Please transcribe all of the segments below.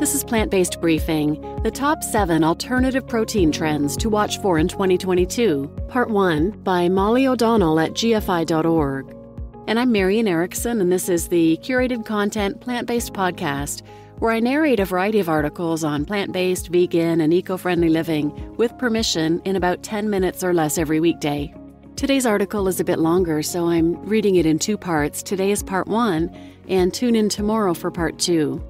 This is Plant Based Briefing, the top seven alternative protein trends to watch for in 2022, Part 1 by Molly O'Donnell at GFI.org. And I'm Marian Erickson, and this is the curated content plant based podcast where I narrate a variety of articles on plant based, vegan, and eco friendly living with permission in about 10 minutes or less every weekday. Today's article is a bit longer, so I'm reading it in two parts. Today is part one, and tune in tomorrow for part two.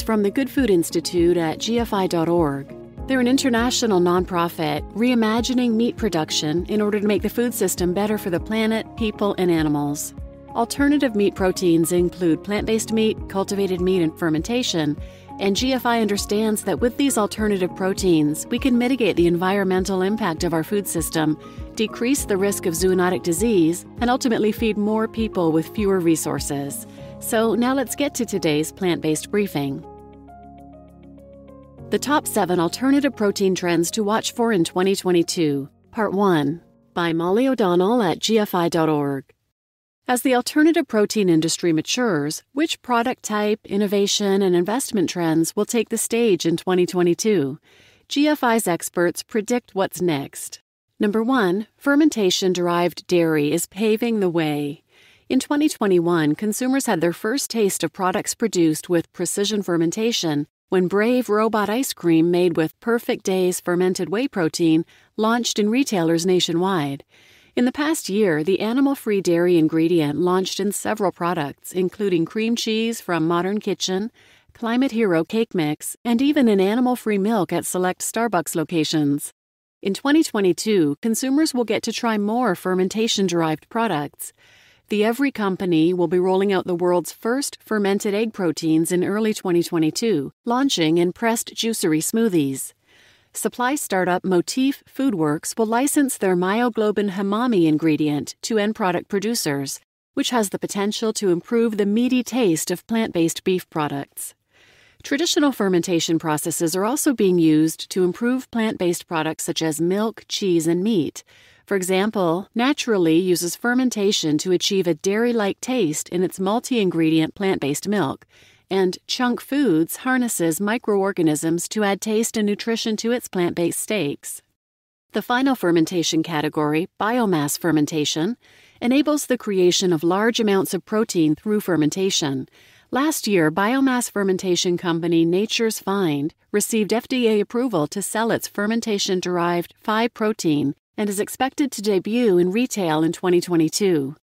It's from the Good Food Institute at gfi.org. They're an international nonprofit reimagining meat production in order to make the food system better for the planet, people, and animals. Alternative meat proteins include plant based meat, cultivated meat, and fermentation. And GFI understands that with these alternative proteins, we can mitigate the environmental impact of our food system, decrease the risk of zoonotic disease, and ultimately feed more people with fewer resources. So now let's get to today's plant based briefing. The top seven alternative protein trends to watch for in 2022, Part 1, by Molly O'Donnell at GFI.org. As the alternative protein industry matures, which product type, innovation, and investment trends will take the stage in 2022? GFI's experts predict what's next. Number one, fermentation derived dairy is paving the way. In 2021, consumers had their first taste of products produced with precision fermentation when Brave Robot Ice Cream made with Perfect Day's fermented whey protein launched in retailers nationwide. In the past year, the animal free dairy ingredient launched in several products, including cream cheese from Modern Kitchen, Climate Hero Cake Mix, and even an animal free milk at select Starbucks locations. In 2022, consumers will get to try more fermentation derived products. The Every company will be rolling out the world's first fermented egg proteins in early 2022, launching in pressed juicery smoothies. Supply startup Motif Foodworks will license their myoglobin hamami ingredient to end product producers, which has the potential to improve the meaty taste of plant based beef products. Traditional fermentation processes are also being used to improve plant based products such as milk, cheese, and meat. For example, Naturally uses fermentation to achieve a dairy like taste in its multi ingredient plant based milk, and Chunk Foods harnesses microorganisms to add taste and nutrition to its plant based steaks. The final fermentation category, biomass fermentation, enables the creation of large amounts of protein through fermentation. Last year, biomass fermentation company Nature's Find received FDA approval to sell its fermentation derived phi protein and is expected to debut in retail in 2022.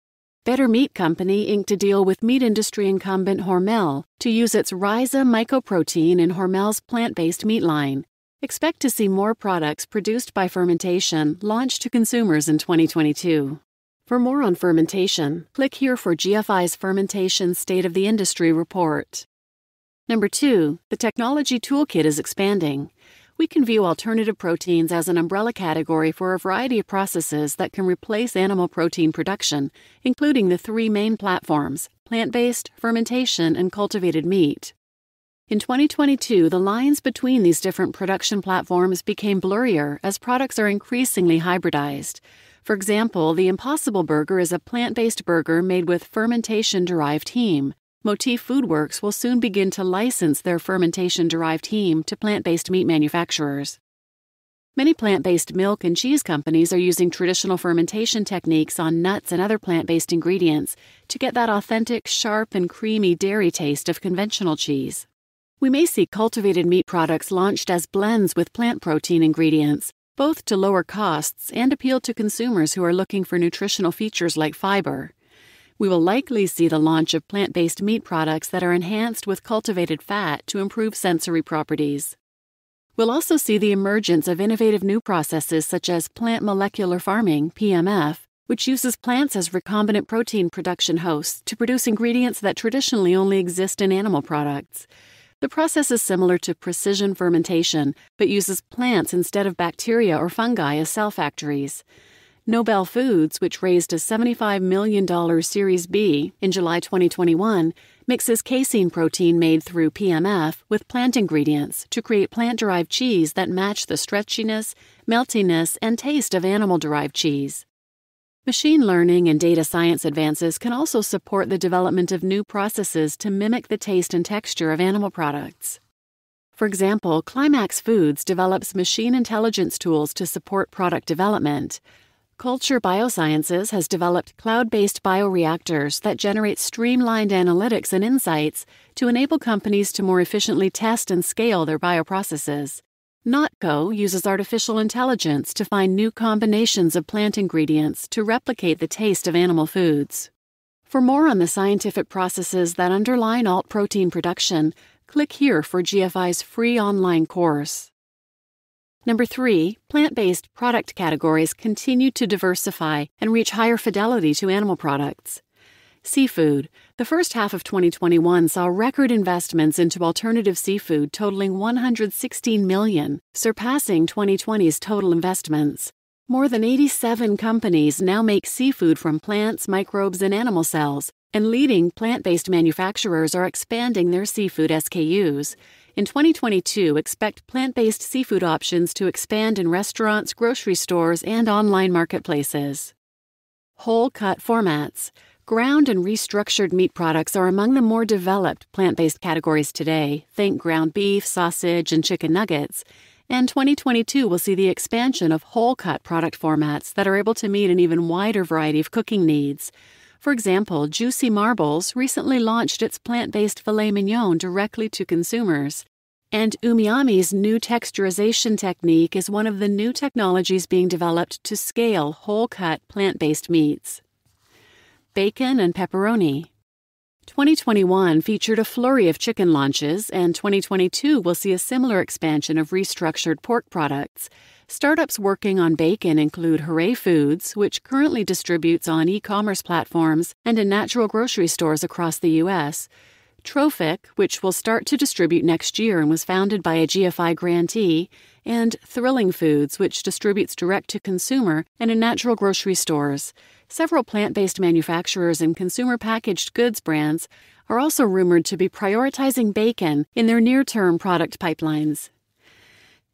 Better Meat Company inked a deal with meat industry incumbent Hormel to use its Rhiza mycoprotein in Hormel's plant based meat line. Expect to see more products produced by fermentation launched to consumers in 2022. For more on fermentation, click here for GFI's Fermentation State of the Industry report. Number two, the technology toolkit is expanding we can view alternative proteins as an umbrella category for a variety of processes that can replace animal protein production, including the three main platforms plant based, fermentation, and cultivated meat. In 2022, the lines between these different production platforms became blurrier as products are increasingly hybridized. For example, the Impossible Burger is a plant based burger made with fermentation derived heme. Motif Foodworks will soon begin to license their fermentation derived heme to plant based meat manufacturers. Many plant based milk and cheese companies are using traditional fermentation techniques on nuts and other plant based ingredients to get that authentic, sharp, and creamy dairy taste of conventional cheese. We may see cultivated meat products launched as blends with plant protein ingredients, both to lower costs and appeal to consumers who are looking for nutritional features like fiber. We will likely see the launch of plant based meat products that are enhanced with cultivated fat to improve sensory properties. We'll also see the emergence of innovative new processes such as plant molecular farming, PMF, which uses plants as recombinant protein production hosts to produce ingredients that traditionally only exist in animal products. The process is similar to precision fermentation, but uses plants instead of bacteria or fungi as cell factories. Nobel Foods, which raised a $75 million Series B in July 2021, mixes casein protein made through PMF with plant ingredients to create plant derived cheese that match the stretchiness, meltiness, and taste of animal derived cheese. Machine learning and data science advances can also support the development of new processes to mimic the taste and texture of animal products. For example, Climax Foods develops machine intelligence tools to support product development, Culture Biosciences has developed cloud based bioreactors that generate streamlined analytics and insights to enable companies to more efficiently test and scale their bioprocesses. Notco uses artificial intelligence to find new combinations of plant ingredients to replicate the taste of animal foods. For more on the scientific processes that underlie alt protein production, click here for GFI's free online course. Number three, plant based product categories continue to diversify and reach higher fidelity to animal products. Seafood. The first half of 2021 saw record investments into alternative seafood totaling 116 million, surpassing 2020's total investments. More than 87 companies now make seafood from plants, microbes, and animal cells, and leading plant based manufacturers are expanding their seafood SKUs. In 2022, expect plant based seafood options to expand in restaurants, grocery stores, and online marketplaces. Whole cut formats. Ground and restructured meat products are among the more developed plant based categories today. Think ground beef, sausage, and chicken nuggets. And 2022 will see the expansion of whole cut product formats that are able to meet an even wider variety of cooking needs. For example, Juicy Marbles recently launched its plant based filet mignon directly to consumers. And Umiami's new texturization technique is one of the new technologies being developed to scale whole cut plant based meats. Bacon and pepperoni. 2021 featured a flurry of chicken launches, and 2022 will see a similar expansion of restructured pork products. Startups working on bacon include Hooray Foods, which currently distributes on e commerce platforms and in natural grocery stores across the U.S. Trophic, which will start to distribute next year and was founded by a GFI grantee, and Thrilling Foods, which distributes direct to consumer and in natural grocery stores. Several plant based manufacturers and consumer packaged goods brands are also rumored to be prioritizing bacon in their near term product pipelines.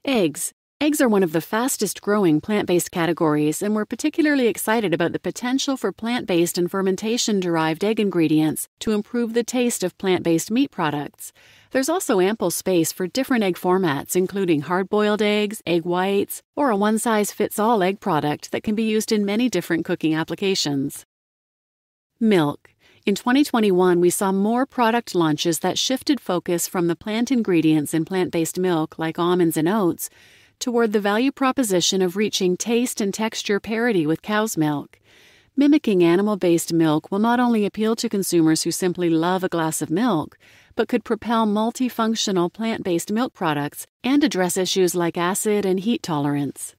Eggs. Eggs are one of the fastest growing plant based categories, and we're particularly excited about the potential for plant based and fermentation derived egg ingredients to improve the taste of plant based meat products. There's also ample space for different egg formats, including hard boiled eggs, egg whites, or a one size fits all egg product that can be used in many different cooking applications. Milk. In 2021, we saw more product launches that shifted focus from the plant ingredients in plant based milk, like almonds and oats, toward the value proposition of reaching taste and texture parity with cow's milk. Mimicking animal based milk will not only appeal to consumers who simply love a glass of milk, but could propel multifunctional plant based milk products and address issues like acid and heat tolerance.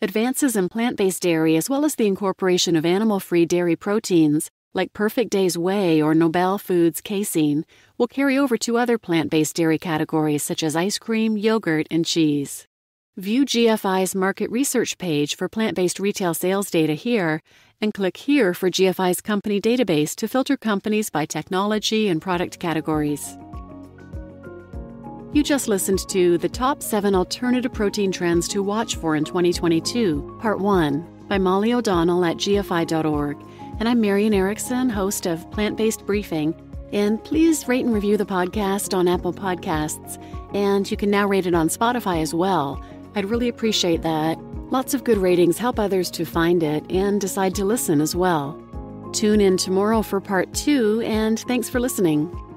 Advances in plant based dairy, as well as the incorporation of animal free dairy proteins like Perfect Day's Whey or Nobel Foods casein, will carry over to other plant based dairy categories such as ice cream, yogurt, and cheese. View GFI's market research page for plant based retail sales data here, and click here for GFI's company database to filter companies by technology and product categories. You just listened to the top seven alternative protein trends to watch for in 2022, part one, by Molly O'Donnell at GFI.org. And I'm Marian Erickson, host of Plant Based Briefing. And please rate and review the podcast on Apple Podcasts. And you can now rate it on Spotify as well. I'd really appreciate that. Lots of good ratings help others to find it and decide to listen as well. Tune in tomorrow for part two, and thanks for listening.